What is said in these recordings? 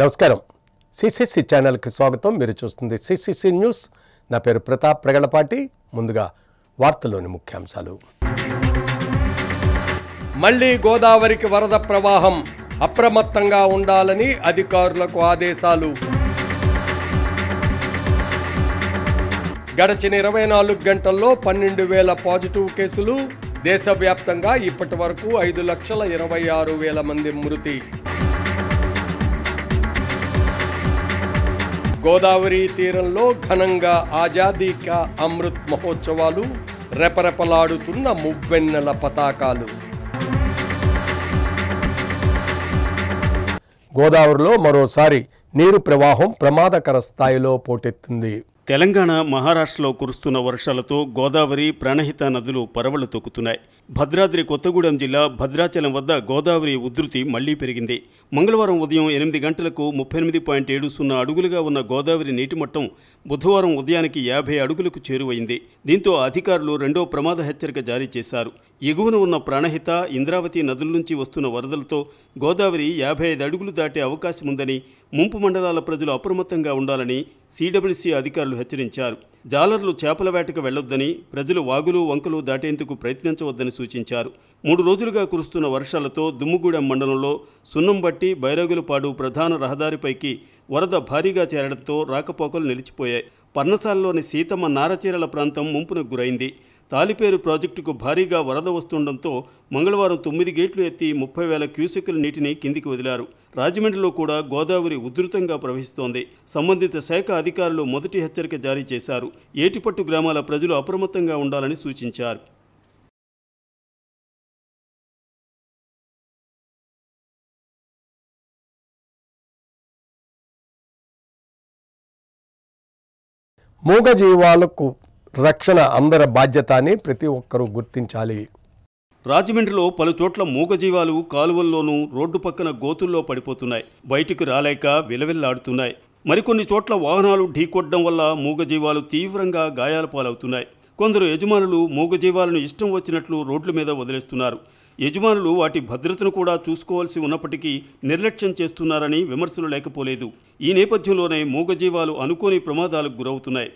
నమస్కారం సిసిసి ఛానల్కి స్వాగతం మీరు చూస్తుంది సిసిసి న్యూస్ నా పేరు ప్రతాప్ ప్రగళపాటి ముందుగా వార్తలోని ముఖ్యాంశాలు మళ్లీ గోదావరికి వరద ప్రవాహం అప్రమత్తంగా ఉండాలని అధికారులకు ఆదేశాలు గడచిన ఇరవై నాలుగు గంటల్లో పన్నెండు వేల పాజిటివ్ కేసులు దేశవ్యాప్తంగా ఇప్పటి వరకు ఐదు లక్షల ఇరవై ఆరు వేల మంది మృతి గోదావరి తీరంలో ఘనంగా ఆజాదీ కా అమృత్ మహోత్సవాలు రెపరెపలాడుతున్న మువ్వెన్నెల పతాకాలు గోదావరిలో మరోసారి నీరు ప్రవాహం ప్రమాదకర స్థాయిలో పోటెత్తింది తెలంగాణ మహారాష్ట్రలో కురుస్తున్న వర్షాలతో గోదావరి ప్రాణహిత నదులు పరవళ్లు తొక్కుతున్నాయి భద్రాద్రి కొత్తగూడెం జిల్లా భద్రాచలం వద్ద గోదావరి ఉధృతి మళ్లీ పెరిగింది మంగళవారం ఉదయం ఎనిమిది గంటలకు ముప్పై ఎనిమిది పాయింట్ ఏడు సున్నా అడుగులుగా ఉన్న గోదావరి నీటిమట్టం బుధవారం ఉదయానికి యాభై అడుగులకు చేరువైంది దీంతో అధికారులు రెండో ప్రమాద హెచ్చరిక జారీ చేశారు ఎగువన ఉన్న ప్రాణహిత ఇంద్రావతి నదుల నుంచి వస్తున్న వరదలతో గోదావరి యాభై ఐదు అడుగులు దాటే అవకాశం ఉందని ముంపు మండలాల ప్రజలు అప్రమత్తంగా ఉండాలని సీడబ్ల్యూసీ అధికారులు హెచ్చరించారు జాలర్లు చేపల వేటకు వెళ్లొద్దని ప్రజలు వాగులు వంకలు దాటేందుకు ప్రయత్నించవద్దని సూచించారు మూడు రోజులుగా కురుస్తున్న వర్షాలతో దుమ్ముగూడెం మండలంలో సున్నంబట్టి బైరాగులపాడు ప్రధాన రహదారిపైకి వరద భారీగా చేరడంతో రాకపోకలు నిలిచిపోయాయి పర్ణశాలలోని సీతమ్మ నారచీరల ప్రాంతం ముంపునకు గురైంది తాలిపేరు ప్రాజెక్టుకు భారీగా వరద వస్తుండటంతో మంగళవారం తొమ్మిది గేట్లు ఎత్తి ముప్పై వేల క్యూసెక్కుల నీటిని కిందికి వదిలారు రాజమండ్రిలో కూడా గోదావరి ఉధృతంగా ప్రవహిస్తోంది సంబంధిత శాఖ అధికారులు మొదటి హెచ్చరిక జారీ చేశారు ఏటిపట్టు గ్రామాల ప్రజలు అప్రమత్తంగా ఉండాలని సూచించారు మూగజీవాలకు రక్షణ అందరి బాధ్యత అని ప్రతి ఒక్కరూ గుర్తించాలి రాజమండ్రిలో పలుచోట్ల మూగజీవాలు కాలువల్లోనూ రోడ్డు పక్కన గోతుల్లో పడిపోతున్నాయి బయటికి రాలేక విలవిల్లాడుతున్నాయి మరికొన్ని చోట్ల వాహనాలు ఢీకొట్టడం వల్ల మూగజీవాలు తీవ్రంగా గాయాల పాలవుతున్నాయి కొందరు యజమానులు మూగజీవాలను ఇష్టం వచ్చినట్లు రోడ్ల మీద వదిలేస్తున్నారు యజమానులు వాటి భద్రతను కూడా చూసుకోవాల్సి ఉన్నప్పటికీ నిర్లక్ష్యం చేస్తున్నారని విమర్శలు లేకపోలేదు ఈ నేపథ్యంలోనే మూగజీవాలు అనుకోని ప్రమాదాలకు గురవుతున్నాయి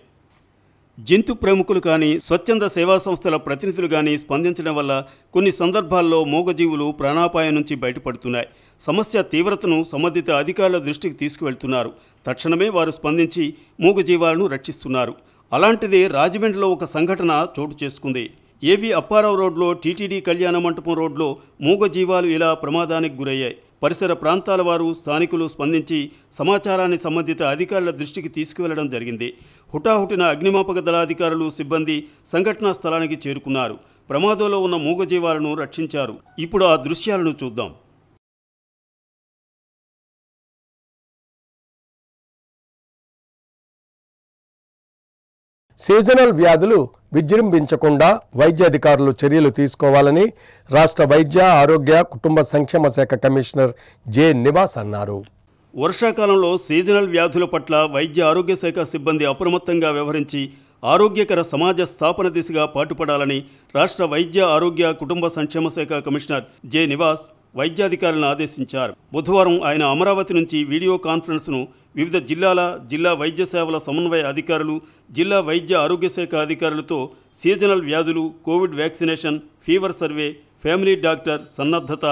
జంతు ప్రముఖులు కానీ స్వచ్ఛంద సేవా సంస్థల ప్రతినిధులు కానీ స్పందించడం వల్ల కొన్ని సందర్భాల్లో మూగజీవులు ప్రాణాపాయం నుంచి బయటపడుతున్నాయి సమస్య తీవ్రతను సంబంధిత అధికారుల దృష్టికి తీసుకువెళ్తున్నారు తక్షణమే వారు స్పందించి మూగజీవాలను రక్షిస్తున్నారు అలాంటిదే రాజమండ్రిలో ఒక సంఘటన చోటు చేసుకుంది ఏవి అప్పారావు రోడ్లో టీటీడీ కళ్యాణ మంటపం రోడ్లో మూగజీవాలు ఇలా ప్రమాదానికి గురయ్యాయి పరిసర ప్రాంతాల వారు స్థానికులు స్పందించి సమాచారాన్ని సంబంధిత అధికారుల దృష్టికి తీసుకువెళ్లడం జరిగింది హుటాహుటిన అగ్నిమాపక దళాధికారులు సిబ్బంది సంఘటనా స్థలానికి చేరుకున్నారు ప్రమాదంలో ఉన్న మూగజీవాలను రక్షించారు ఇప్పుడు ఆ దృశ్యాలను చూద్దాం సీజనల్ వ్యాధులు విజృంభించకుండా వైద్యాధికారులు చర్యలు తీసుకోవాలని రాష్ట్ర వైద్య ఆరోగ్య కుటుంబ సంక్షేమ శాఖ కమిషనర్ జె నివాస్ అన్నారు వర్షాకాలంలో సీజనల్ వ్యాధుల పట్ల వైద్య ఆరోగ్య శాఖ సిబ్బంది అప్రమత్తంగా వ్యవహరించి ఆరోగ్యకర సమాజ స్థాపన దిశగా పాటుపడాలని రాష్ట్ర వైద్య ఆరోగ్య కుటుంబ సంక్షేమ శాఖ కమిషనర్ జె నివాస్ వైద్యాధికారులను ఆదేశించారు బుధవారం ఆయన అమరావతి నుంచి వీడియో కాన్ఫరెన్స్ను వివిధ జిల్లాల జిల్లా వైద్య సేవల సమన్వయ అధికారులు జిల్లా వైద్య ఆరోగ్య శాఖ అధికారులతో సీజనల్ వ్యాధులు Covid vaccination fever survey family doctor సన్నద్ధత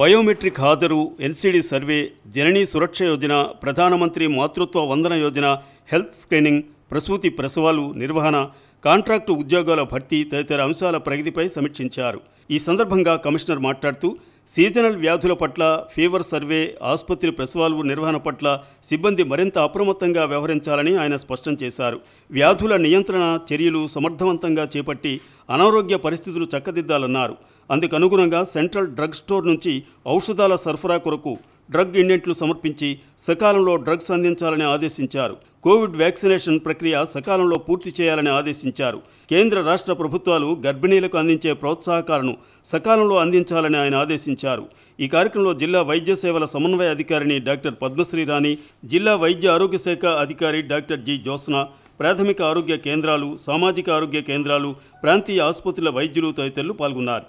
బయోమెట్రిక్ హాజరు ఎన్సీడీ సర్వే జననీ సురక్ష యోజన ప్రధానమంత్రి మాతృత్వ వందన యోజన హెల్త్ స్క్రీనింగ్ ప్రసూతి ప్రసవాలు నిర్వహణ కాంట్రాక్టు ఉద్యోగాల భర్తీ తదితర అంశాల ప్రగతిపై సమీక్షించారు ఈ సందర్భంగా కమిషనర్ మాట్లాడుతూ సీజనల్ వ్యాధుల పట్ల ఫీవర్ సర్వే ఆసుపత్రి ప్రసవాలు నిర్వహణ పట్ల సిబ్బంది మరింత అప్రమత్తంగా వ్యవహరించాలని ఆయన స్పష్టం చేశారు వ్యాధుల నియంత్రణ చర్యలు సమర్థవంతంగా చేపట్టి అనారోగ్య పరిస్థితులు చక్కదిద్దాలన్నారు అందుకనుగుణంగా సెంట్రల్ డ్రగ్ స్టోర్ నుంచి ఔషధాల సరఫరా కొరకు డ్రగ్ ఇండెంట్లు సమర్పించి సకాలంలో డ్రగ్స్ అందించాలని ఆదేశించారు కోవిడ్ వ్యాక్సినేషన్ ప్రక్రియ సకాలంలో పూర్తి చేయాలని ఆదేశించారు కేంద్ర రాష్ట్ర ప్రభుత్వాలు గర్భిణీలకు అందించే ప్రోత్సాహకాలను సకాలంలో అందించాలని ఆయన ఆదేశించారు ఈ కార్యక్రమంలో జిల్లా వైద్య సేవల సమన్వయ అధికారిని డాక్టర్ పద్మశ్రీ రాణి జిల్లా వైద్య ఆరోగ్య శాఖ అధికారి డాక్టర్ జి జోస్నా ప్రాథమిక ఆరోగ్య కేంద్రాలు సామాజిక ఆరోగ్య కేంద్రాలు ప్రాంతీయ ఆసుపత్రుల వైద్యులు తదితరులు పాల్గొన్నారు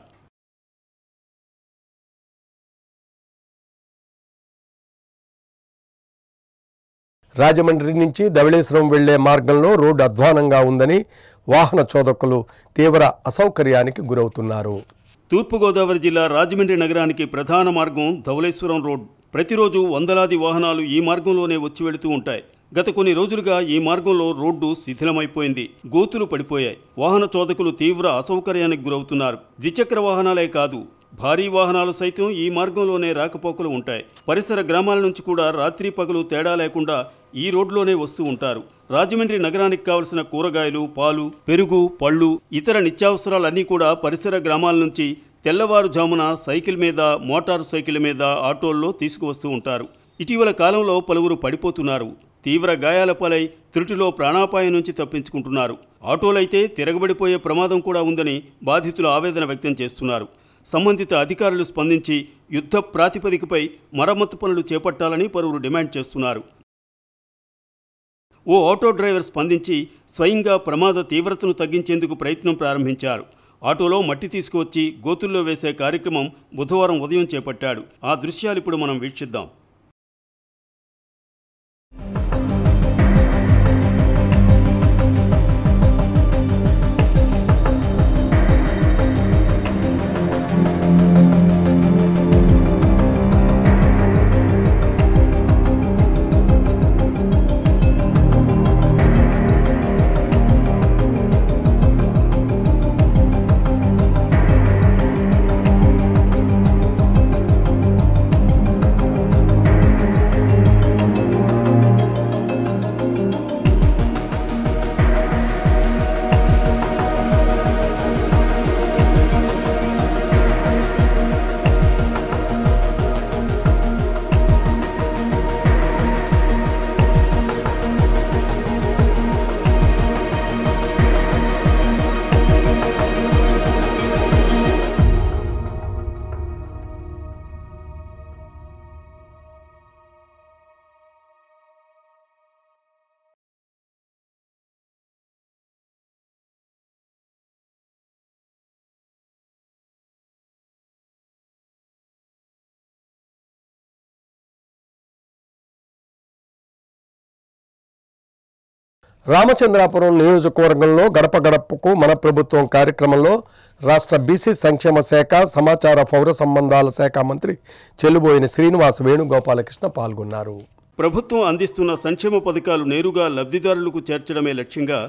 రాజమండ్రి నుంచి ధవళేశ్వరం వెళ్లే మార్గంలో రోడ్డు అధ్వానంగా ఉందని వాహన చోదకులు తీవ్ర అసౌకర్యానికి గురవుతున్నారు తూర్పుగోదావరి జిల్లా రాజమండ్రి నగరానికి ప్రధాన మార్గం ధవళేశ్వరం రోడ్ ప్రతిరోజు వందలాది వాహనాలు ఈ మార్గంలోనే వచ్చి వెళుతూ ఉంటాయి గత కొన్ని రోజులుగా ఈ మార్గంలో రోడ్డు శిథిలమైపోయింది గోతులు పడిపోయాయి వాహన చోదకులు తీవ్ర అసౌకర్యానికి గురవుతున్నారు ద్విచక్ర వాహనాలే కాదు భారీ వాహనాలు సైతం ఈ మార్గంలోనే రాకపోకలు ఉంటాయి పరిసర గ్రామాల నుంచి కూడా రాత్రి పగలు తేడా లేకుండా ఈ రోడ్లోనే వస్తూ ఉంటారు రాజమండ్రి నగరానికి కావలసిన కూరగాయలు పాలు పెరుగు పళ్ళు ఇతర నిత్యావసరాలన్నీ కూడా పరిసర గ్రామాల నుంచి తెల్లవారుజామున సైకిల్ మీద మోటార్ సైకిల్ మీద ఆటోల్లో తీసుకువస్తూ ఉంటారు ఇటీవల కాలంలో పలువురు పడిపోతున్నారు తీవ్ర గాయాల పాలై త్రుటిలో ప్రాణాపాయం నుంచి తప్పించుకుంటున్నారు ఆటోలైతే తిరగబడిపోయే ప్రమాదం కూడా ఉందని బాధితులు ఆవేదన వ్యక్తం చేస్తున్నారు సంబంధిత అధికారులు స్పందించి యుద్ధ ప్రాతిపదికపై మరమ్మతు పనులు చేపట్టాలని పలువురు డిమాండ్ చేస్తున్నారు ఓ ఆటో డ్రైవర్ స్పందించి స్వయంగా ప్రమాద తీవ్రతను తగ్గించేందుకు ప్రయత్నం ప్రారంభించారు ఆటోలో మట్టి తీసుకువచ్చి గోతుల్లో వేసే కార్యక్రమం బుధవారం ఉదయం చేపట్టాడు ఆ దృశ్యాలు ఇప్పుడు మనం వీక్షిద్దాం రామచంద్రాపురం నియోజకవర్గంలో గడప గడపకు మన ప్రభుత్వం కార్యక్రమంలో రాష్ట్ర బీసీ సంక్షేమ శాఖ సమాచార పౌర సంబంధాల శాఖ మంత్రి చెల్లుబోయిన శ్రీనివాస్ వేణుగోపాలకృష్ణ పాల్గొన్నారు ప్రభుత్వం అందిస్తున్న సంక్షేమ పథకాలు నేరుగా లబ్ధిదారులకు చేర్చడమే లక్ష్యంగా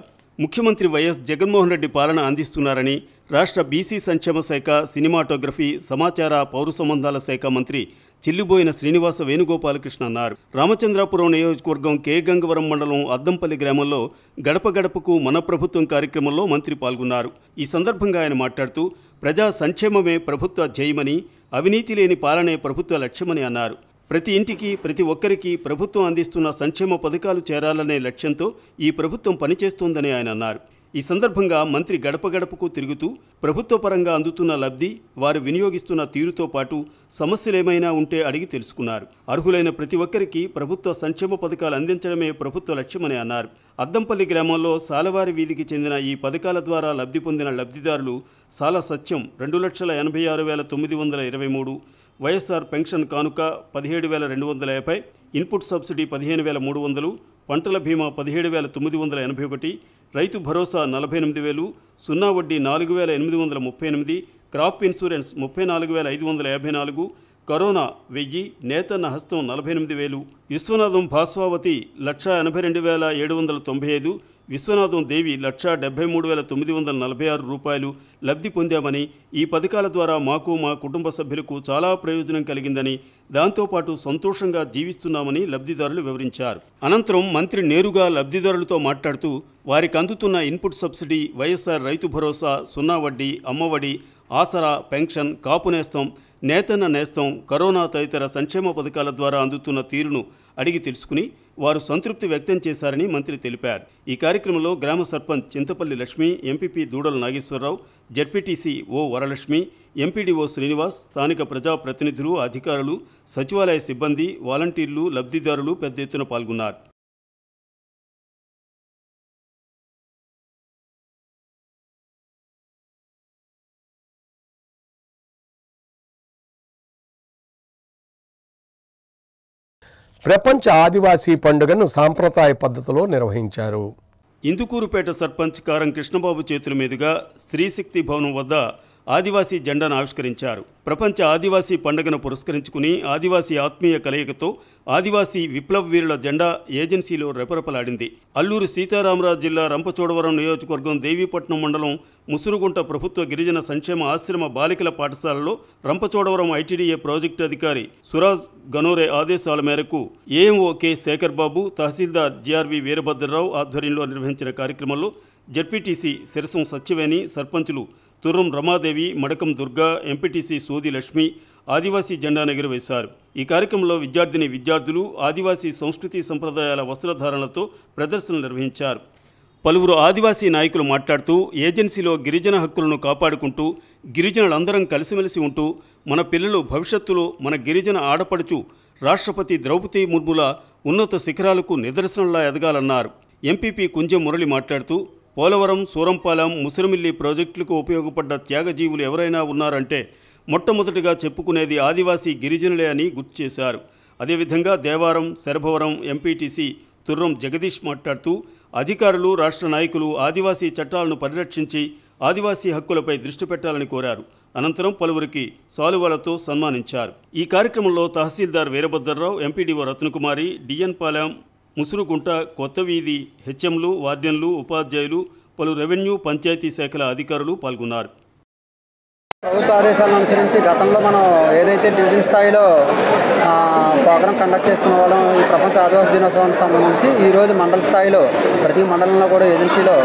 ముఖ్యమంత్రి వైఎస్ జగన్మోహన్ రెడ్డి పాలన అందిస్తున్నారని రాష్ట్ర బీసీ సంక్షేమ శాఖ సినిమాటోగ్రఫీ సమాచార పౌర సంబంధాల శాఖ మంత్రి చిల్లిబోయిన శ్రీనివాస వేణుగోపాలకృష్ణ అన్నారు రామచంద్రాపురం నియోజకవర్గం కే గంగవరం మండలం అద్దంపల్లి గ్రామంలో గడప గడపకు మన ప్రభుత్వం కార్యక్రమంలో మంత్రి పాల్గొన్నారు ఈ సందర్భంగా ఆయన మాట్లాడుతూ ప్రజా సంక్షేమమే ప్రభుత్వ జయమని అవినీతి లేని పాలనే ప్రభుత్వ లక్ష్యమని అన్నారు ప్రతి ఇంటికి ప్రతి ఒక్కరికి ప్రభుత్వం అందిస్తున్న సంక్షేమ పథకాలు చేరాలనే లక్ష్యంతో ఈ ప్రభుత్వం పనిచేస్తోందని ఆయన అన్నారు ఈ సందర్భంగా మంత్రి గడప గడపకు తిరుగుతూ ప్రభుత్వ పరంగా అందుతున్న లబ్ధి వారు వినియోగిస్తున్న తీరుతో పాటు సమస్యలేమైనా ఉంటే అడిగి తెలుసుకున్నారు అర్హులైన ప్రతి ఒక్కరికి ప్రభుత్వ సంక్షేమ పథకాలు అందించడమే ప్రభుత్వ లక్ష్యమని అన్నారు అద్దంపల్లి గ్రామంలో సాలవారి వీధికి చెందిన ఈ పథకాల ద్వారా లబ్ధి పొందిన లబ్ధిదారులు సాల సత్యం రెండు లక్షల ఎనభై ఆరు వేల తొమ్మిది వందల ఇరవై మూడు వైఎస్ఆర్ పెన్షన్ కానుక పదిహేడు వేల రెండు వందల యాభై ఇన్పుట్ సబ్సిడీ పదిహేను వేల మూడు వందలు పంటల బీమా పదిహేడు వేల తొమ్మిది వందల ఎనభై ఒకటి రైతు భరోసా నలభై ఎనిమిది వేలు సున్నా వడ్డీ నాలుగు వేల ఎనిమిది వందల ముప్పై ఎనిమిది క్రాప్ ఇన్సూరెన్స్ ముప్పై నాలుగు వేల ఐదు వందల యాభై నాలుగు కరోనా వెయ్యి నేతన్న హస్తం నలభై ఎనిమిది వేలు విశ్వనాథం భాస్వావతి లక్ష ఎనభై రెండు వేల ఏడు వందల తొంభై ఐదు విశ్వనాథం దేవి లక్షా డెబ్బై మూడు వేల తొమ్మిది వందల నలభై ఆరు రూపాయలు లబ్ధి పొందామని ఈ పథకాల ద్వారా మాకు మా కుటుంబ సభ్యులకు చాలా ప్రయోజనం కలిగిందని దాంతోపాటు సంతోషంగా జీవిస్తున్నామని లబ్ధిదారులు వివరించారు అనంతరం మంత్రి నేరుగా లబ్ధిదారులతో మాట్లాడుతూ వారికి అందుతున్న ఇన్పుట్ సబ్సిడీ వైఎస్ఆర్ రైతు భరోసా సున్నా వడ్డీ అమ్మఒడి ఆసరా పెన్షన్ కాపు నేస్తం నేతన్న నేస్తం కరోనా తదితర సంక్షేమ పథకాల ద్వారా అందుతున్న తీరును అడిగి తెలుసుకుని వారు సంతృప్తి వ్యక్తం చేశారని మంత్రి తెలిపారు ఈ కార్యక్రమంలో గ్రామ sarpanch Chintapalli Lakshmi MPP Dudala Nageswararao ZPTC O Varalakshmi MPDO Srinivas స్థానిక ప్రజాప్రతినిధులు అధికారులు సచివాలయ సిబ్బంది వాలంటీర్లు లబ్ధిదారులు పెద్ద ఎత్తున పాల్గొన్నారు ప్రపంచ ఆదివాసీ పండుగను సాంప్రదాయ పద్ధతిలో నిర్వహించారు ఇందుకూరుపేట సర్పంచ్ కారం కృష్ణబాబు చేతుల మీదుగా స్త్రీశక్తి భవనం వద్ద ఆదివాసీ జెండాను ఆవిష్కరించారు ప్రపంచ ఆదివాసీ పండుగను పురస్కరించుకుని ఆదివాసీ ఆత్మీయ కలయికతో ఆదివాసీ విప్లవ వీరుల జెండా ఏజెన్సీలో రెపరెపలాడింది అల్లూరు సీతారామరాజు జిల్లా రంపచోడవరం నియోజకవర్గం దేవీపట్నం మండలం ముసురుగుంట ప్రభుత్వ గిరిజన సంక్షేమ ఆశ్రమ బాలికల పాఠశాలలో రంపచోడవరం ఐటీడీఏ ప్రాజెక్టు అధికారి సురాజ్ గనోరే ఆదేశాల మేరకు ఏఎంఓకే కె శేఖర్ బాబు తహసీల్దార్ జిఆర్వి వీరభద్రరావు ఆధ్వర్యంలో నిర్వహించిన కార్యక్రమంలో జడ్పీటీసీ సిరసం సత్యవేణి సర్పంచులు తుర్రం రమాదేవి మడకం దుర్గా ఎంపీటీసీ సోది లక్ష్మి ఆదివాసీ జెండాను ఎగురవేశారు ఈ కార్యక్రమంలో విద్యార్థిని విద్యార్థులు ఆదివాసీ సంస్కృతి సంప్రదాయాల వస్త్రధారణలతో ప్రదర్శనలు నిర్వహించారు పలువురు ఆదివాసీ నాయకులు మాట్లాడుతూ ఏజెన్సీలో గిరిజన హక్కులను కాపాడుకుంటూ గిరిజనులందరం కలిసిమెలిసి ఉంటూ మన పిల్లలు భవిష్యత్తులో మన గిరిజన ఆడపడుచు రాష్ట్రపతి ద్రౌపది ముర్ముల ఉన్నత శిఖరాలకు నిదర్శనంలా ఎదగాలన్నారు ఎంపీపీ కుంజం మురళి మాట్లాడుతూ పోలవరం సూరంపాలెం ముసురుమిల్లి ప్రాజెక్టులకు ఉపయోగపడ్డ త్యాగజీవులు ఎవరైనా ఉన్నారంటే మొట్టమొదటిగా చెప్పుకునేది ఆదివాసీ గిరిజనులే అని గుర్తు చేశారు అదేవిధంగా దేవారం శరభవరం ఎంపీటీసీ తుర్రం జగదీష్ మాట్లాడుతూ అధికారులు రాష్ట్ర నాయకులు ఆదివాసీ చట్టాలను పరిరక్షించి ఆదివాసీ హక్కులపై దృష్టి పెట్టాలని కోరారు అనంతరం పలువురికి సాలువాలతో సన్మానించారు ఈ కార్యక్రమంలో తహసీల్దార్ వీరభద్రరావు ఎంపీడీఓ రత్నకుమారి డిఎన్ పాలెం ముసురుగుంట కొత్తవీధి హెచ్ఎంలు వార్డెన్లు ఉపాధ్యాయులు పలు రెవెన్యూ పంచాయతీ శాఖల అధికారులు పాల్గొన్నారు ప్రభుత్వ ఆదేశాలను అనుసరించి గతంలో మనం ఏదైతే డివిజన్ స్థాయిలో ప్రోగ్రామ్ కండక్ట్ చేస్తున్న వాళ్ళం ఈ ప్రపంచ ఆదివాసీ దినోత్సవానికి సంబంధించి ఈరోజు మండల స్థాయిలో ప్రతి మండలంలో కూడా ఏజెన్సీలో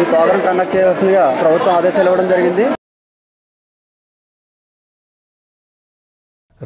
ఈ ప్రోగ్రాం కండక్ట్ చేయాల్సిందిగా ప్రభుత్వం ఆదేశాలు ఇవ్వడం జరిగింది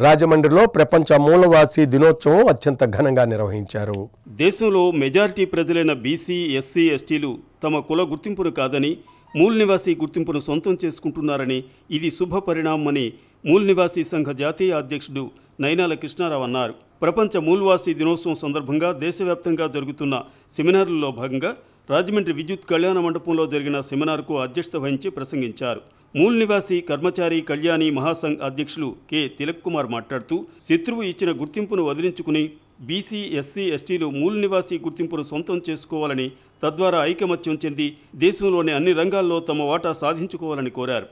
రాజమండ్రిలో ప్రపంచ మూలవాసి దినోత్సవం అత్యంత ఘనంగా నిర్వహించారు దేశంలో మెజారిటీ ప్రజలైన బీసీ ఎస్సీ ఎస్టీలు తమ కుల గుర్తింపును కాదని మూల్ నివాసీ గుర్తింపును సొంతం చేసుకుంటున్నారని ఇది శుభ పరిణామమని మూల్ నివాసీ సంఘ జాతీయ అధ్యక్షుడు నైనాల కృష్ణారావు అన్నారు ప్రపంచ మూల్వాసీ దినోత్సవం సందర్భంగా దేశవ్యాప్తంగా జరుగుతున్న సెమినార్లలో భాగంగా రాజమండ్రి విద్యుత్ కళ్యాణ మండపంలో జరిగిన సెమినార్కు అధ్యక్షత వహించి ప్రసంగించారు మూల్ నివాసి కర్మచారి కళ్యాణి మహాసంఘ్ అధ్యక్షులు కె తిలక్ కుమార్ మాట్లాడుతూ శత్రువు ఇచ్చిన గుర్తింపును వదిలించుకుని బీసీ ఎస్సీ ఎస్టీలు మూల్ నివాసీ గుర్తింపును సొంతం చేసుకోవాలని తద్వారా ఐకమత్యం చెంది దేశంలోని అన్ని రంగాల్లో తమ వాటా సాధించుకోవాలని కోరారు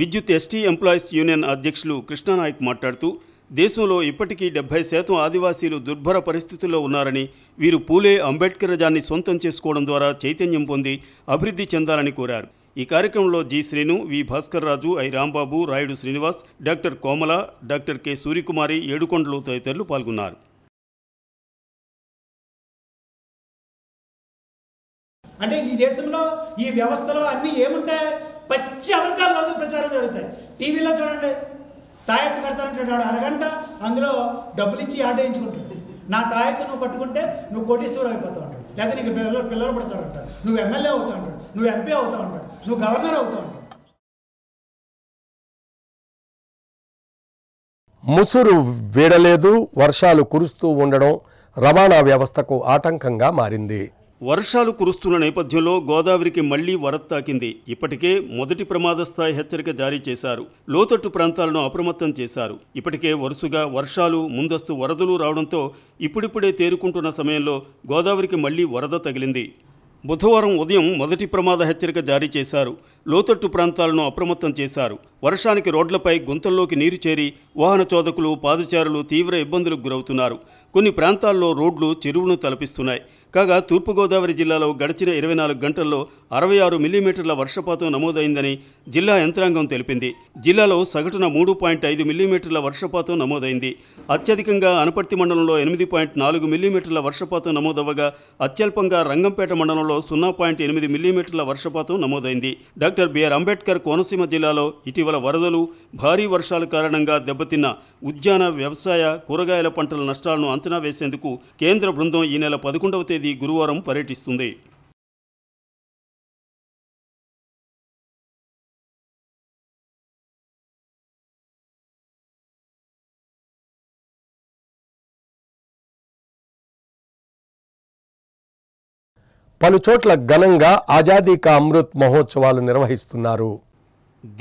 విద్యుత్ ఎస్టీ ఎంప్లాయీస్ యూనియన్ అధ్యక్షులు కృష్ణానాయక్ మాట్లాడుతూ దేశంలో ఇప్పటికీ డెబ్బై శాతం ఆదివాసీలు దుర్భర పరిస్థితుల్లో ఉన్నారని వీరు పూలే అంబేద్కర్ రజాన్ని సొంతం చేసుకోవడం ద్వారా చైతన్యం పొంది అభివృద్ధి చెందాలని కోరారు ఈ కార్యక్రమంలో G Srinu V Bhaskar Raju I Rambabu Rayudu Srinivas doctor Komala doctor K Suryakumari Yedukondalu తదితరులు పాల్గొన్నారు అంటే ఈ దేశంలో ఈ వ్యవస్థలో అన్నీ ఏముంటాయి పచ్చి అబద్ధాలు ప్రచారం జరుగుతాయి టీవీలో చూడండి తాయెత్తు కడతానంటాడు వాడు అరగంట అందులో డబ్బులు ఇచ్చి ఆట వేయించుకుంటాడు నా తాయెత్తు నువ్వు కట్టుకుంటే నువ్వు కోటీశ్వరం అయిపోతావు అంటాడు లేదా నీకు పిల్లలు పిల్లలు పడతారు అంటాడు నువ్వు ఎమ్మెల్యే అవుతావు అంటాడు నువ్వు ఎంపీ అవుతావు అంటాడు నువ్వు గవర్నర్ అవుతావు అంటాడు ముసురు వీడలేదు వర్షాలు కురుస్తూ ఉండడం రవాణా వ్యవస్థకు ఆటంకంగా మారింది వర్షాలు కురుస్తున్న నేపథ్యంలో గోదావరికి మళ్లీ వరద తాకింది ఇప్పటికే మొదటి ప్రమాద స్థాయి హెచ్చరిక జారీ చేశారు లోతట్టు ప్రాంతాలను అప్రమత్తం చేశారు ఇప్పటికే వరుసగా వర్షాలు ముందస్తు వరదలు రావడంతో ఇప్పుడిప్పుడే తేరుకుంటున్న సమయంలో గోదావరికి మళ్లీ వరద తగిలింది బుధవారం ఉదయం మొదటి ప్రమాద హెచ్చరిక జారీ చేశారు లోతట్టు ప్రాంతాలను అప్రమత్తం చేశారు వర్షానికి రోడ్లపై గుంతల్లోకి నీరు చేరి వాహన చోదకులు పాదచారులు తీవ్ర ఇబ్బందులకు గురవుతున్నారు కొన్ని ప్రాంతాల్లో రోడ్లు చెరువును తలపిస్తున్నాయి కాగా తూర్పుగోదావరి జిల్లాలో గడిచిన ఇరవై నాలుగు గంటల్లో అరవై ఆరు మిల్లీమీటర్ల వర్షపాతం నమోదైందని జిల్లా యంత్రాంగం తెలిపింది జిల్లాలో సగటున మూడు పాయింట్ ఐదు మిల్లీమీటర్ల వర్షపాతం నమోదైంది అత్యధికంగా అనపర్తి మండలంలో ఎనిమిది పాయింట్ నాలుగు మిల్లీమీటర్ల వర్షపాతం నమోదవ్వగా అత్యల్పంగా రంగంపేట మండలంలో సున్నా పాయింట్ ఎనిమిది మిల్లీమీటర్ల వర్షపాతం నమోదైంది డాక్టర్ బిఆర్ అంబేద్కర్ కోనసీమ జిల్లాలో ఇటీవల వరదలు భారీ వర్షాల కారణంగా దెబ్బతిన్న ఉద్యాన వ్యవసాయ కూరగాయల పంటల నష్టాలను అంచనా వేసేందుకు కేంద్ర బృందం ఈ నెల పదకొండవ తేదీ తేదీ గురువారం పర్యటిస్తుంది పలుచోట్ల ఘనంగా ఆజాదీ కా అమృత్ మహోత్సవాలు నిర్వహిస్తున్నారు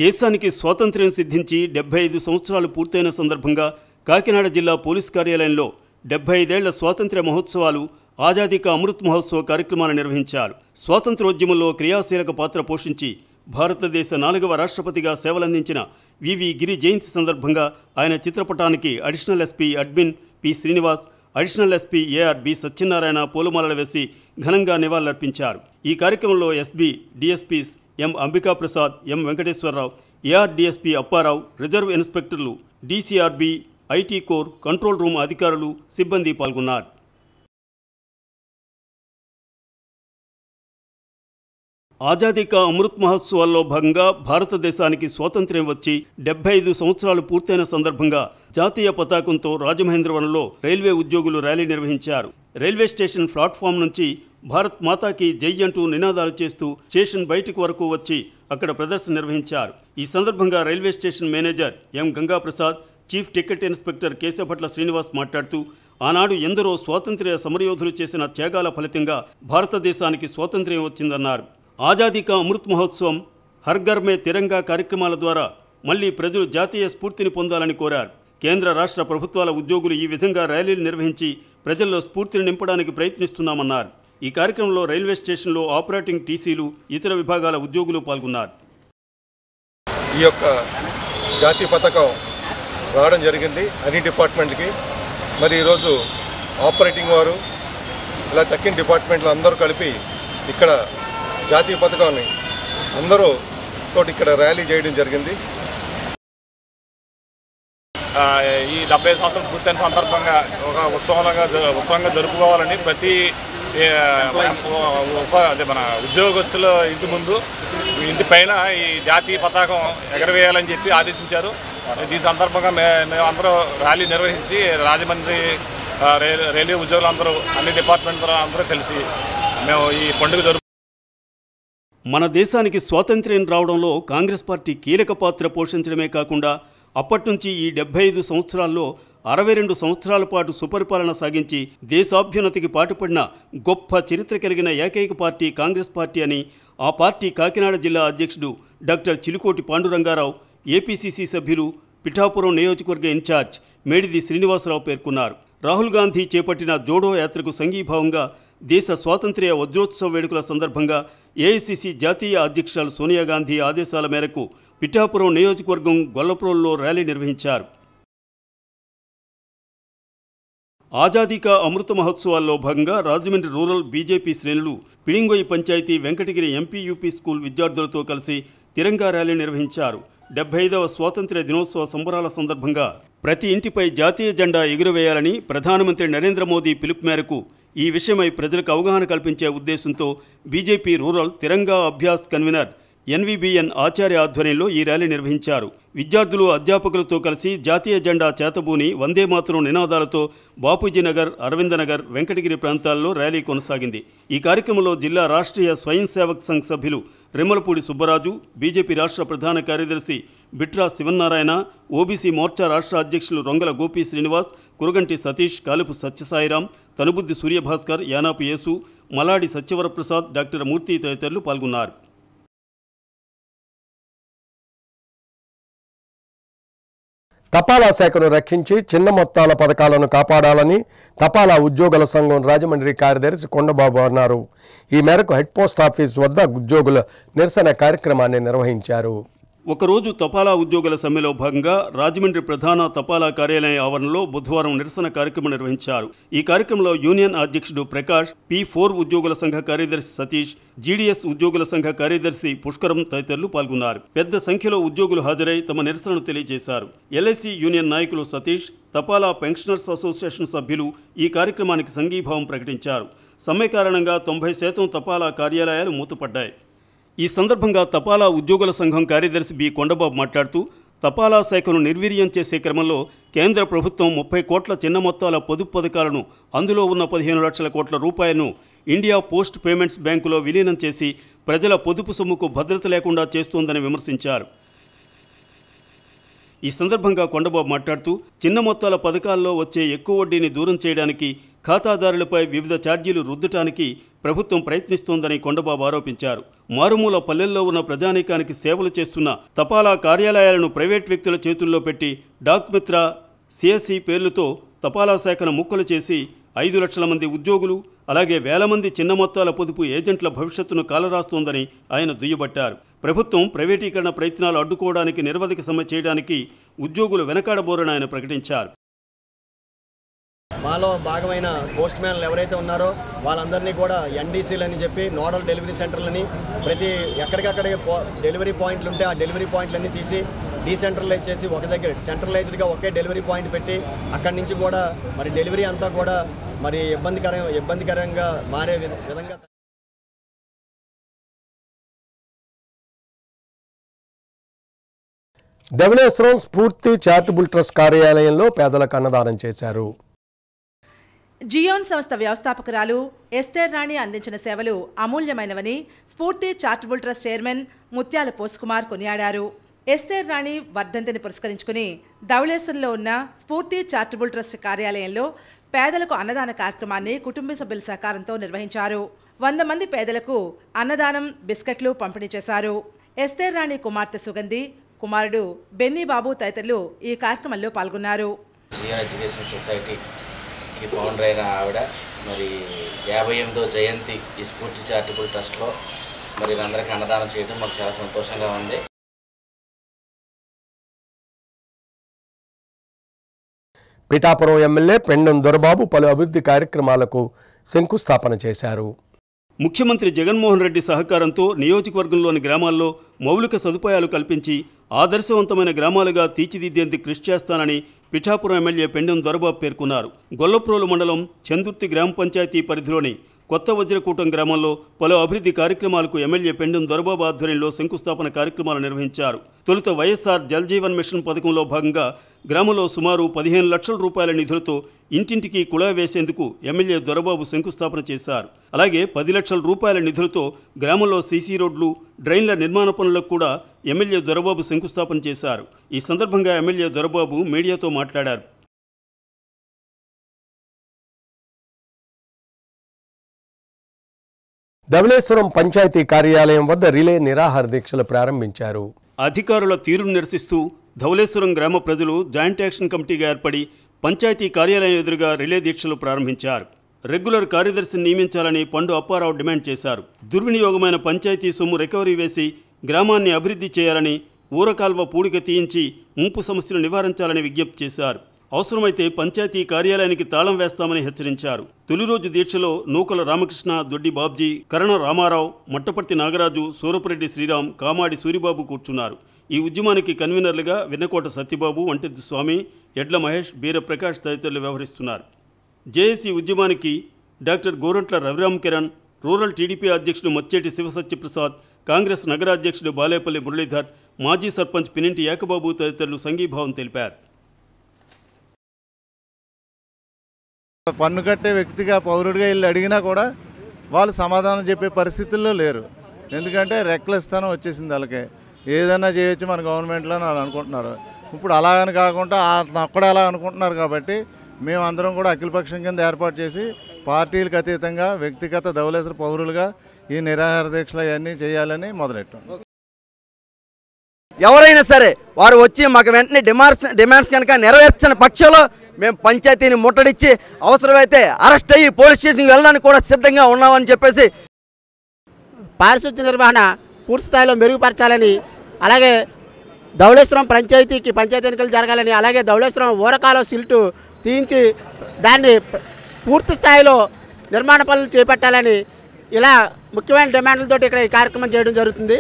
దేశానికి స్వాతంత్ర్యం సిద్ధించి డెబ్బై ఐదు సంవత్సరాలు పూర్తయిన సందర్భంగా కాకినాడ జిల్లా పోలీస్ కార్యాలయంలో డెబ్బై ఐదేళ్ల స్వాతంత్ర్య మహోత్సవాలు ఆజాదీకా అమృత్ మహోత్సవ కార్యక్రమాన్ని నిర్వహించారు స్వాతంత్రోద్యమంలో క్రియాశీలక పాత్ర పోషించి భారతదేశ నాలుగవ రాష్ట్రపతిగా సేవలందించిన వివి గిరి జయంతి సందర్భంగా ఆయన చిత్రపటానికి additional SP admin P Srinivas additional SP AR B Satyanarayana పూలమాలలు వేసి ఘనంగా నివాళులర్పించారు ఈ కార్యక్రమంలో SB DSPs M Ambika Prasad M Venkateswararao AR DSP Apparao reserve ఇన్స్పెక్టర్లు DCRB IT core control room అధికారులు సిబ్బంది పాల్గొన్నారు ఆజాదీ కా అమృత్ మహోత్సవాల్లో భాగంగా భారతదేశానికి స్వాతంత్ర్యం వచ్చి డెబ్బై ఐదు సంవత్సరాలు పూర్తయిన సందర్భంగా జాతీయ పతాకంతో రాజమహేంద్రవరంలో రైల్వే ఉద్యోగులు ర్యాలీ నిర్వహించారు రైల్వే స్టేషన్ ప్లాట్ఫామ్ నుంచి భారత్ మాతాకి జై అంటూ నినాదాలు చేస్తూ స్టేషన్ బయటకు వరకు వచ్చి అక్కడ ప్రదర్శన నిర్వహించారు ఈ సందర్భంగా railway station manager M Gangaprasad chief ticket inspector Kesabhatla Srinivas మాట్లాడుతూ ఆనాడు ఎందరో స్వాతంత్ర్య సమరయోధులు చేసిన త్యాగాల ఫలితంగా భారతదేశానికి స్వాతంత్ర్యం వచ్చిందన్నారు ఆజాదీ కా అమృత్ మహోత్సవం హర్ఘర్ మే తిరంగా కార్యక్రమాల ద్వారా మళ్లీ ప్రజలు జాతీయ స్ఫూర్తిని పొందాలని కోరారు కేంద్ర రాష్ట్ర ప్రభుత్వాల ఉద్యోగులు ఈ విధంగా ర్యాలీలు నిర్వహించి ప్రజల్లో స్ఫూర్తిని నింపడానికి ప్రయత్నిస్తున్నామన్నారు ఈ కార్యక్రమంలో రైల్వే స్టేషన్లో ఆపరేటింగ్ టీసీలు ఇతర విభాగాల ఉద్యోగులు పాల్గొన్నారు ఈ యొక్క జాతీయ పథకం రావడం జరిగింది అన్ని డిపార్ట్మెంట్కి మరి ఈరోజు ఆపరేటింగ్ వారు ఇలా తక్కిన డిపార్ట్మెంట్లు అందరూ కలిపి ఇక్కడ జాతీయ పథకాన్ని అందరూ తోటి ఇక్కడ ర్యాలీ చేయడం జరిగింది ఈ డెబ్బై సంవత్సరం పూర్తయిన సందర్భంగా ఒక ఉత్సవంగా ఉత్సవంగా జరుపుకోవాలని ప్రతి అదే మన ఉద్యోగస్తుల ఇంటి ముందు ఇంటి పైన ఈ జాతీయ పతాకం ఎగరవేయాలని చెప్పి ఆదేశించారు దీని సందర్భంగా మేము అందరూ ర్యాలీ నిర్వహించి రాజమండ్రి రైల్వే ఉద్యోగులందరూ అన్ని డిపార్ట్మెంట్ అందరూ కలిసి మేము ఈ పండుగ జరుపు మన దేశానికి స్వాతంత్ర్యం రావడంలో కాంగ్రెస్ పార్టీ కీలక పాత్ర పోషించడమే కాకుండా అప్పటి నుంచి ఈ డెబ్బై ఐదు సంవత్సరాల్లో అరవై రెండు సంవత్సరాల పాటు సుపరిపాలన సాగించి దేశాభ్యున్నతికి పాటుపడిన గొప్ప చరిత్ర కలిగిన ఏకైక పార్టీ కాంగ్రెస్ పార్టీ అని ఆ పార్టీ కాకినాడ జిల్లా అధ్యక్షుడు డాక్టర్ చిలుకోటి పాండురంగారావు ఏపీసీసీ సభ్యులు పిఠాపురం నియోజకవర్గ ఇన్ఛార్జ్ మేడిది శ్రీనివాసరావు పేర్కొన్నారు రాహుల్ గాంధీ చేపట్టిన జోడో యాత్రకు సంఘీభావంగా దేశ స్వాతంత్ర్య వజ్రోత్సవ వేడుకల సందర్భంగా ఏఐసిసి జాతీయ అధ్యక్షురాలు సోనియా గాంధీ ఆదేశాల మేరకు పిఠాపురం నియోజకవర్గం గొల్లపురంలో ర్యాలీ నిర్వహించారు ఆజాదీక అమృత మహోత్సవాల్లో భాగంగా రాజమండ్రి రూరల్ బీజేపీ శ్రేణులు పిడింగోయి పంచాయతీ వెంకటగిరి ఎంపీయూపీ స్కూల్ విద్యార్థులతో కలిసి తిరంగా ర్యాలీ నిర్వహించారు డెబ్బై ఐదవ స్వాతంత్ర్య దినోత్సవ సంబరాల సందర్భంగా ప్రతి ఇంటిపై జాతీయ జెండా ఎగురవేయాలని ప్రధానమంత్రి నరేంద్ర మోదీ పిలుపు మేరకు ఈ విషయమై ప్రజలకు అవగాహన కల్పించే ఉద్దేశంతో BJP rural Tiranga Abhyas convener NVBN Acharya ఆధ్వర్యంలో ఈ ర్యాలీ నిర్వహించారు విద్యార్థులు అధ్యాపకులతో కలిసి జాతీయ జెండా చేతబూని వందే మాతరం నినాదాలతో బాపూజీనగర్ అరవిందనగర్ వెంకటగిరి ప్రాంతాల్లో ర్యాలీ కొనసాగింది ఈ కార్యక్రమంలో జిల్లా రాష్ట్రీయ స్వయం సేవక్ సంఘ్ సభ్యులు రెమ్మలపూడి సుబ్బరాజు బీజేపీ రాష్ట్ర ప్రధాన కార్యదర్శి బిట్రా శివన్నారాయణ ఓబీసీ మోర్చా రాష్ట్ర అధ్యక్షులు రొంగల గోపి శ్రీనివాస్ కురగంటి సతీష్ కాలుపు సత్యసాయిరాం తనుబుద్ది సూర్యభాస్కర్ యానాపు యేసు మలాడి సత్యవరప్రసాద్ డాక్టర్ మూర్తి తదితరులు పాల్గొన్నారు తపాలా శాఖను రక్షించి చిన్న మొత్తాల పథకాలను కాపాడాలని తపాలా ఉద్యోగుల సంఘం రాజమండ్రి కార్యదర్శి కొండబాబు అన్నారు ఈ మేరకు హెడ్ పోస్ట్ ఆఫీస్ వద్ద ఉద్యోగుల నిరసన కార్యక్రమాన్ని నిర్వహించారు ఒకరోజు తపాలా ఉద్యోగుల సమ్మెలో భాగంగా రాజమండ్రి ప్రధాన తపాలా కార్యాలయ ఆవరణలో బుధవారం నిరసన కార్యక్రమం నిర్వహించారు ఈ కార్యక్రమంలో యూనియన్ అధ్యక్షుడు ప్రకాష్ పి ఫోర్ ఉద్యోగుల సంఘ కార్యదర్శి సతీష్ జీడీఎస్ ఉద్యోగుల సంఘ కార్యదర్శి పుష్కరం తదితరులు పాల్గొన్నారు పెద్ద సంఖ్యలో ఉద్యోగులు హాజరై తమ నిరసనను తెలియజేశారు ఎల్ఐసి యూనియన్ నాయకులు సతీష్ తపాలా పెన్షనర్స్ అసోసియేషన్ సభ్యులు ఈ కార్యక్రమానికి సంఘీభావం ప్రకటించారు సమ్మె కారణంగా తొంభై శాతం తపాలా కార్యాలయాలు మూతపడ్డాయి ఈ సందర్భంగా తపాలా ఉద్యోగుల సంఘం కార్యదర్శి బి కొండబాబు మాట్లాడుతూ తపాలా శాఖను నిర్వీర్యం చేసే క్రమంలో కేంద్ర ప్రభుత్వం ముప్పై కోట్ల చిన్న మొత్తాల పొదుపు పథకాలను అందులో ఉన్న పదిహేను లక్షల కోట్ల రూపాయలను ఇండియా పోస్ట్ పేమెంట్స్ బ్యాంకులో విలీనం చేసి ప్రజల పొదుపు సొమ్ముకు భద్రత లేకుండా చేస్తోందని విమర్శించారు ఈ సందర్భంగా కొండబాబు మాట్లాడుతూ చిన్న మొత్తాల పథకాల్లో వచ్చే ఎక్కువ వడ్డీని దూరం చేయడానికి ఖాతాదారులపై వివిధ ఛార్జీలు రుద్దటానికి ప్రభుత్వం ప్రయత్నిస్తోందని కొండబాబు ఆరోపించారు మారుమూల పల్లెల్లో ఉన్న ప్రజానీకానికి సేవలు చేస్తున్న తపాలా కార్యాలయాలను ప్రైవేట్ వ్యక్తుల చేతుల్లో పెట్టి డాక్ మిత్ర సిఎస్సి పేర్లతో తపాలా శాఖను ముక్కలు చేసి ఐదు లక్షల మంది ఉద్యోగులు అలాగే వేల మంది చిన్న మొత్తాల పొదుపు ఏజెంట్ల భవిష్యత్తును కాలరాస్తోందని ఆయన దుయ్యబట్టారు ప్రభుత్వం ప్రైవేటీకరణ ప్రయత్నాలు అడ్డుకోవడానికి నిర్వధిక సమ్మె చేయడానికి ఉద్యోగులు వెనకాడబోరని ఆయన ప్రకటించారు మాలో భాగమైన పోస్ట్ మ్యాన్లు ఎవరైతే ఉన్నారో వాళ్ళందరినీ కూడా ఎన్డీసీలు అని చెప్పి నోడల్ డెలివరీ సెంటర్లని ప్రతి ఎక్కడికక్కడ డెలివరీ పాయింట్లు ఉంటే ఆ డెలివరీ పాయింట్లన్నీ తీసి డీసెంట్రలైజ్ చేసి ఒక దగ్గర సెంట్రలైజ్డ్గా ఒకే డెలివరీ పాయింట్ పెట్టి అక్కడి నుంచి కూడా మరి డెలివరీ అంతా కూడా మరి ఇబ్బందికర ఇబ్బందికరంగా మారే విధంగా ధవళేశ్వరం స్ఫూర్తి చారిటబుల్ ట్రస్ట్ కార్యాలయంలో పేదలకు అన్నదానం చేశారు జియోన్ సంస్థ వ్యవస్థాపకురాలు ఎస్తేర్ రాణి అందించిన సేవలు అమూల్యమైనవని స్ఫూర్తి చార్టబుల్ ట్రస్ట్ చైర్మన్ ముత్యాల పోస్కుమార్ కొనియాడారు ఎస్తేర్ రాణి వర్ధంతిని పురస్కరించుకుని ధవళేశ్వరంలో ఉన్న స్ఫూర్తి చార్టబుల్ ట్రస్ట్ కార్యాలయంలో పేదలకు అన్నదాన కార్యక్రమాన్ని కుటుంబ సభ్యుల సహకారంతో నిర్వహించారు వంద మంది పేదలకు అన్నదానం బిస్కెట్లు పంపిణీ చేశారు ఎస్తేర్ రాణి కుమార్తె సుగంధి కుమారుడు బెన్నీ బాబు తదితరులు ఈ కార్యక్రమంలో పాల్గొన్నారు ఈ ఫౌండర్ అయిన ఆవిడ మరి యాభై ఎనిమిదో జయంతి ఈ స్ఫూర్తి చారిటబుల్ ట్రస్ట్లో మరి వీళ్ళందరికీ అన్నదానం చేయడం మాకు చాలా సంతోషంగా ఉంది పిఠాపురం ఎమ్మెల్యే పెండం దొరబాబు పలు అభివృద్ధి కార్యక్రమాలకు శంకుస్థాపన చేశారు ముఖ్యమంత్రి జగన్మోహన్ రెడ్డి సహకారంతో నియోజకవర్గంలోని గ్రామాల్లో మౌలిక సదుపాయాలు కల్పించి ఆదర్శవంతమైన గ్రామాలుగా తీర్చిదిద్దేందుకు కృషి చేస్తానని పిఠాపురం ఎమ్మెల్యే పెండెం దొరబాబు పేర్కొన్నారు గొల్లప్రోలు మండలం చందుర్తి గ్రామ పంచాయతీ పరిధిలోని కొత్త వజ్రకూటం గ్రామంలో పలు అభివృద్ధి కార్యక్రమాలకు ఎమ్మెల్యే పెండెం దొరబాబు ఆధ్వర్యంలో శంకుస్థాపన కార్యక్రమాలు నిర్వహించారు తొలుత వైఎస్సార్ జల్ జీవన్ మిషన్ పథకంలో భాగంగా గ్రామంలో సుమారు పదిహేను లక్షల రూపాయల నిధులతో ఇంటింటికి కుళాయ వేసేందుకు ఎమ్మెల్యే దొరబాబు శంకుస్థాపన చేశారు అలాగే పది లక్షల రూపాయల నిధులతో గ్రామంలో సీసీ రోడ్లు డ్రైన్ల నిర్మాణ పనులకు కూడా ఎమ్మెల్యే దొరబాబు శంకుస్థాపన చేశారు ఈ సందర్భంగా ఎమ్మెల్యే దొరబాబు మీడియాతో మాట్లాడారు ధవలేశ్వరం పంచాయతీ కార్యాలయం వద్ద రిలే నిరాహార దీక్షలు ప్రారంభించారు అధికారుల తీరును నిరసిస్తూ ధవలేశ్వరం గ్రామ ప్రజలు జాయింట్ యాక్షన్ కమిటీగా ఏర్పడి పంచాయతీ కార్యాలయం ఎదురుగా రిలే దీక్షలు ప్రారంభించారు రెగ్యులర్ కార్యదర్శిని నియమించాలని పండు అప్పారావు డిమాండ్ చేశారు దుర్వినియోగమైన పంచాయతీ సొమ్ము రికవరీ వేసి గ్రామాన్ని అభివృద్ధి చేయాలని ఊరకాల్వ పూడిక తీయించి ముంపు సమస్యలు నివారించాలని విజ్ఞప్తి చేశారు అవసరమైతే పంచాయతీ కార్యాలయానికి తాళం వేస్తామని హెచ్చరించారు తొలి రోజు దీక్షలో నూకల రామకృష్ణ దొడ్డి బాబ్జీ కరణ రామారావు మట్టపర్తి నాగరాజు సూరపురెడ్డి శ్రీరామ్ కామాడి సూరిబాబు కూర్చున్నారు ఈ ఉద్యమానికి కన్వీనర్లుగా వినకోట సత్యబాబు వంటిది స్వామి ఎడ్ల మహేష్ బీరప్రకాష్ తదితరులు వ్యవహరిస్తున్నారు జేఏసీ ఉద్యమానికి doctor Gorantla Raviram Kiran rural TDP అధ్యక్షుడు మచ్చేటి శివసత్యప్రసాద్ కాంగ్రెస్ నగరాధ్యక్షుడు బాలేపల్లి మురళీధర్ మాజీ సర్పంచ్ పినింటి ఏకబాబు తదితరులు సంఘీభావం తెలిపారు పన్ను కట్టే వ్యక్తిగా పౌరుడిగా వెళ్ళి అడిగినా కూడా వాళ్ళు సమాధానం చెప్పే పరిస్థితుల్లో లేరు ఎందుకంటే రెక్కల స్థానం వచ్చేసింది వాళ్ళకే ఏదైనా చేయొచ్చు మన గవర్నమెంట్లో అని అనుకుంటున్నారు ఇప్పుడు అలాగని కాకుండా అక్కడ అలా అనుకుంటున్నారు కాబట్టి మేమందరం కూడా అఖిలపక్షం కింద ఏర్పాటు చేసి పార్టీలకు అతీతంగా వ్యక్తిగత ధవలేసర పౌరులుగా ఈ నిరాహార దీక్షలు అవన్నీ చేయాలని మొదలెట్టాం ఎవరైనా సరే వారు వచ్చి మాకు వెంటనే డిమాండ్స్ డిమాండ్స్ కనుక నెరవేర్చిన పక్షంలో మేము పంచాయతీని ముట్టడిచ్చి అవసరమైతే అరెస్ట్ అయ్యి పోలీస్ స్టేషన్కి వెళ్ళడానికి కూడా సిద్ధంగా ఉన్నామని చెప్పేసి పారిశుద్ధ్య నిర్వహణ పూర్తి స్థాయిలో మెరుగుపరచాలని అలాగే ధవళేశ్వరం పంచాయతీకి పంచాయతీ ఎన్నికలు జరగాలని అలాగే ధవళేశ్వరం ఊరకాల సిల్టు తీయించి దాన్ని పూర్తి స్థాయిలో నిర్మాణ పనులు చేపట్టాలని ఇలా ముఖ్యమైన డిమాండ్లతో ఇక్కడ ఈ కార్యక్రమం చేయడం జరుగుతుంది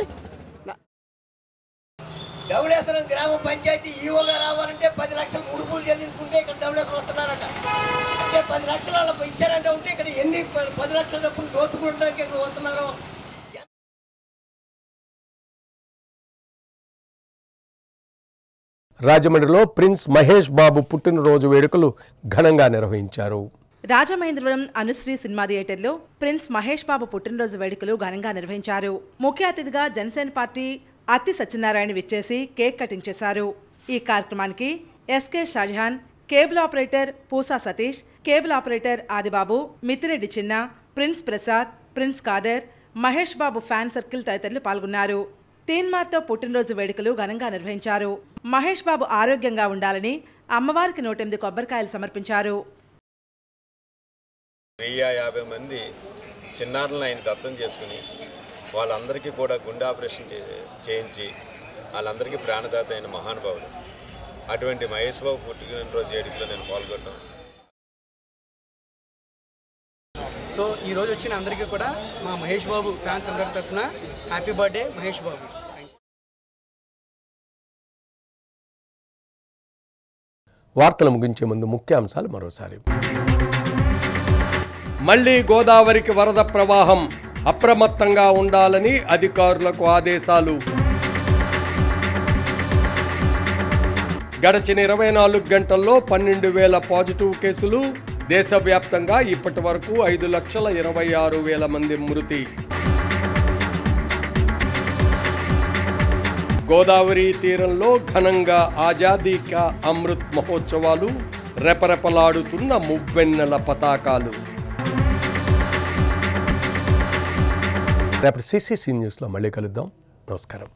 ధవళేశ్వరం గ్రామ పంచాయతీ ఈవోగా e రావాలంటే పది లక్షలు ముడుపులు చెల్లించుకుంటే ఇక్కడ ధవళేశ్వరం వస్తున్నారట అంటే పది లక్షలు ఇచ్చారంటే ఉంటే ఇక్కడ ఎన్ని పది లక్షల డబ్బులు దోచుకుంటానికి ఇక్కడ వస్తున్నారో రాజమండ్రిలో ప్రిన్స్ మహేష్ బాబు పుట్టినరోజు వేడుకలు ఘనంగా నిర్వహించారు రాజమహేంద్రవరం అనుశ్రీ సినిమా థియేటర్లో ప్రిన్స్ మహేష్ బాబు పుట్టినరోజు వేడుకలు ఘనంగా నిర్వహించారు ముఖ్య అతిథిగా జనసేన పార్టీ అత్తి సత్యనారాయణ విచ్చేసి కేక్ కటింగ్ చేశారు ఈ కార్యక్రమానికి SK Shahjahan cable operator Pusa Satish cable operator Adibabu Mithireddy చిన్న prince Prasad prince Kadar Mahesh Babu fan circle తదితరులు పాల్గొన్నారు తీన్మార్తో పుట్టినరోజు వేడుకలు ఘనంగా నిర్వహించారు మహేష్ బాబు ఆరోగ్యంగా ఉండాలని అమ్మవారికి నూటెనిమిది కొబ్బరికాయలు సమర్పించారు యాభై మంది చిన్నారులను ఆయన దత్తం చేసుకుని వాళ్ళందరికీ కూడా గుండె ఆపరేషన్ చేయించి వాళ్ళందరికీ ప్రాణదాత అయిన మహానుభావులు అటువంటి మహేష్ బాబు పుట్టినరోజు వేడుకలో నేను పాల్గొన్నాను సో ఈరోజు వచ్చిన అందరికీ కూడా మా మహేష్ బాబు ఫ్యాన్స్ అందరి తరఫున హ్యాపీ బర్త్డే మహేష్ బాబు వార్తలు ముగించే ముందు ముఖ్య అంశాలు మరోసారి మళ్లీ గోదావరికి వరద ప్రవాహం అప్రమత్తంగా ఉండాలని అధికారులకు ఆదేశాలు గడచిన ఇరవై నాలుగు గంటల్లో పన్నెండు వేల పాజిటివ్ కేసులు దేశవ్యాప్తంగా ఇప్పటి వరకు ఐదు లక్షల ఇరవై ఆరు వేల మంది మృతి గోదావరి తీరంలో ఘనంగా ఆజాదీ కా అమృత్ మహోత్సవాలు రెపరెపలాడుతున్న మువ్వెన్నెల పతాకాలు రేపటి సిసిసి న్యూస్లో మళ్ళీ కలుద్దాం నమస్కారం